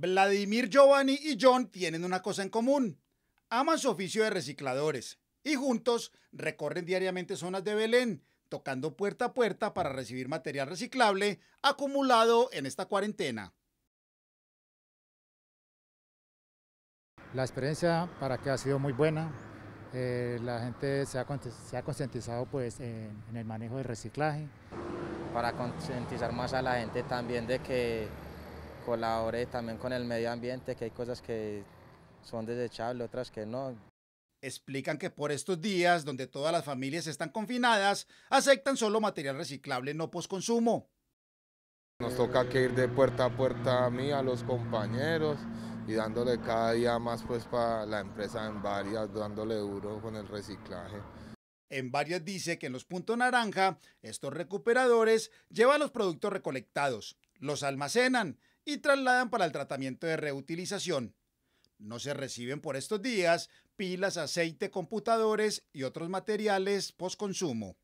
Vladimir Giovanni y John tienen una cosa en común. Aman su oficio de recicladores y juntos recorren diariamente zonas de Belén, tocando puerta a puerta para recibir material reciclable acumulado en esta cuarentena. La experiencia para que ha sido muy buena. Eh, la gente se ha, concientizado pues, en, en el manejo del reciclaje. Para concientizar más a la gente también de que colaboré también con el medio ambiente, que hay cosas que son desechables, otras que no. Explican que por estos días, donde todas las familias están confinadas, aceptan solo material reciclable no posconsumo. Nos toca que ir de puerta a puerta a mí, a los compañeros y dándole cada día más pues para la empresa en varias, dándole duro con el reciclaje. En varias dice que en los puntos naranja, estos recuperadores llevan los productos recolectados, los almacenan y trasladan para el tratamiento de reutilización. No se reciben por estos días pilas, aceite, computadores y otros materiales postconsumo.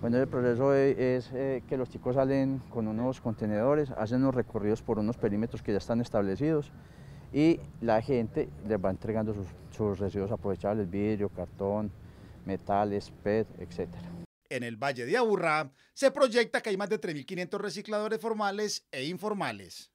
Bueno, el proceso e-, es, eh, que los chicos salen con unos contenedores, hacen los recorridos por unos perímetros que ya están establecidos y la gente les va entregando sus, sus residuos aprovechables, vidrio, cartón, metales, PET, etcétera en el Valle de Aburrá, se proyecta que hay más de 3.500 recicladores formales e informales.